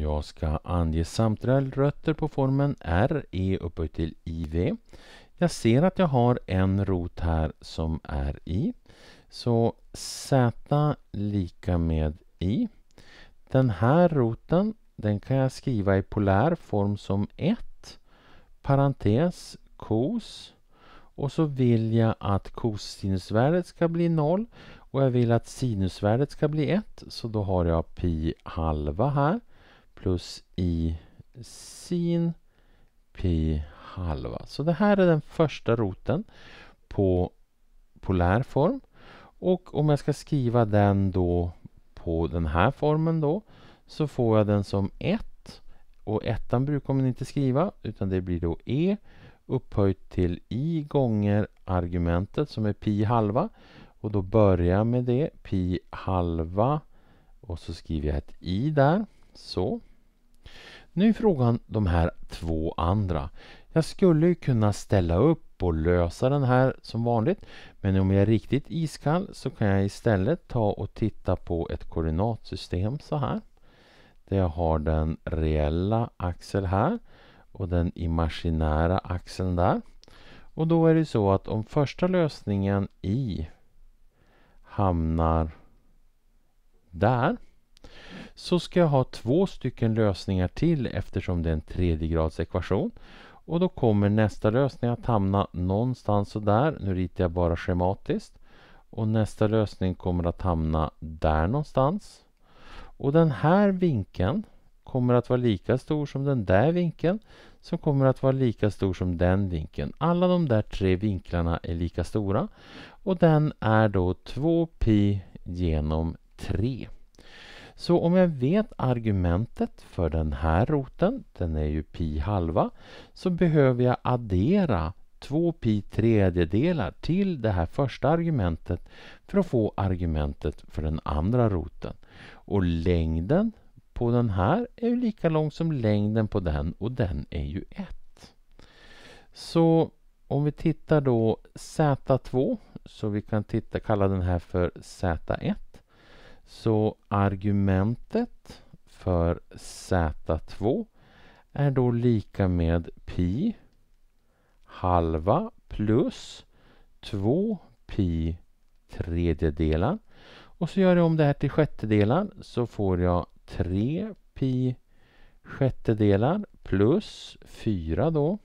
Jag ska ange samtliga rötter på formen R, E upphöjt till IV. Jag ser att jag har en rot här som är I. Så Z lika med I. Den här roten den kan jag skriva i polär form som 1, parentes, kos. Och så vill jag att kosinusvärdet ska bli 0 och jag vill att sinusvärdet ska bli 1 så då har jag pi halva här plus i sin pi halva. Så det här är den första roten på polär form. Och om jag ska skriva den då på den här formen då så får jag den som 1 och ettan brukar man inte skriva utan det blir då e upphöjt till i gånger argumentet som är pi halva och då börjar jag med det, pi halva och så skriver jag ett i där, så nu är frågan de här två andra. Jag skulle ju kunna ställa upp och lösa den här som vanligt men om jag är riktigt iskall så kan jag istället ta och titta på ett koordinatsystem så här. Där jag har den reella axeln här och den imaginära axeln där. Och då är det så att om första lösningen i hamnar där så ska jag ha två stycken lösningar till eftersom det är en tredjegradsekvation. Och då kommer nästa lösning att hamna någonstans sådär. Nu ritar jag bara schematiskt. Och nästa lösning kommer att hamna där någonstans. Och den här vinkeln kommer att vara lika stor som den där vinkeln som kommer att vara lika stor som den vinkeln. Alla de där tre vinklarna är lika stora och den är då 2pi genom 3. Så om jag vet argumentet för den här roten, den är ju pi halva, så behöver jag addera 2 pi tredjedelar till det här första argumentet för att få argumentet för den andra roten. Och längden på den här är ju lika lång som längden på den och den är ju 1. Så om vi tittar då Z2, så vi kan titta, kalla den här för Z1. Så argumentet för Z2 är då lika med pi halva plus 2 pi tredjedelar. Och så gör jag om det här till sjättedelar så får jag 3 pi sjättedelar plus 4 då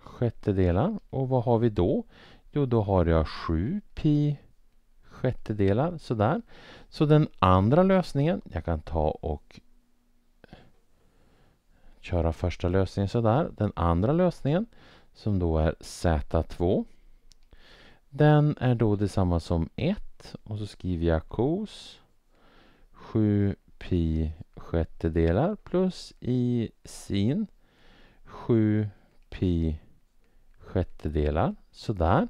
sjättedelar. Och vad har vi då? Jo, då har jag 7 pi sjättedelar. Sådär. Så den andra lösningen, jag kan ta och köra första lösningen sådär. Den andra lösningen som då är Z2. Den är då detsamma som 1 och så skriver jag kos 7 pi sjättedelar plus i sin 7 pi sjättedelar sådär.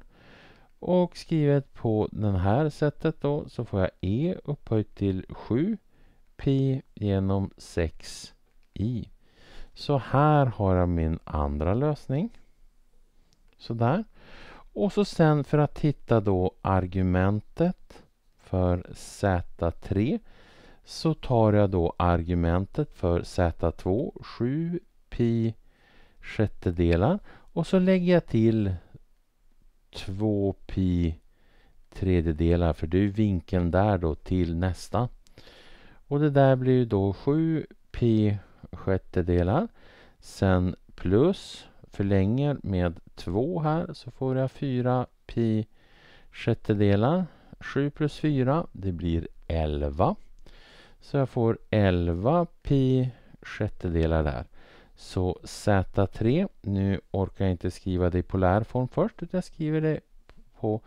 Och skrivet på det här sättet då så får jag E upphöjt till 7 pi genom 6 i. Så här har jag min andra lösning. Sådär. Och så sen för att hitta då argumentet för Z3 så tar jag då argumentet för Z2, 7 pi sjättedelar och så lägger jag till 2 pi tredjedelar för det är vinkeln där då till nästa. Och det där blir ju då 7 pi sjättedelar. Sen plus förlänger med 2 här så får jag 4 pi sjättedelar. 7 plus 4 det blir 11. Så jag får 11 pi sjättedelar där. Så Z3, nu orkar jag inte skriva det i polär form först utan jag skriver det på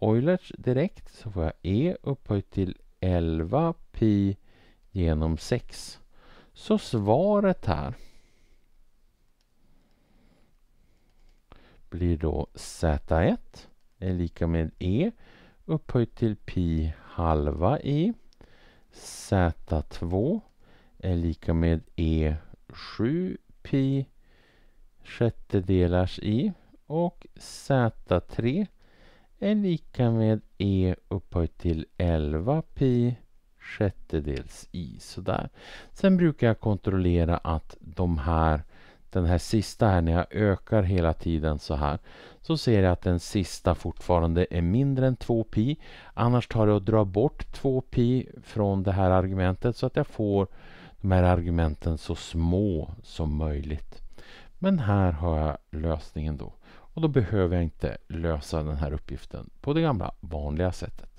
Eulerts direkt så får jag E upphöjt till 11 pi genom 6. Så svaret här blir då Z1 är lika med E upphöjt till pi halva i. Z2 är lika med E7 pi sjättedelars i och z3 är lika med e upphöjt till 11 pi sjättedels i. Sådär. Sen brukar jag kontrollera att de här, den här sista här, när jag ökar hela tiden så här, så ser jag att den sista fortfarande är mindre än 2 pi. Annars tar det att dra bort 2 pi från det här argumentet så att jag får med argumenten så små som möjligt. Men här har jag lösningen då. Och då behöver jag inte lösa den här uppgiften på det gamla vanliga sättet.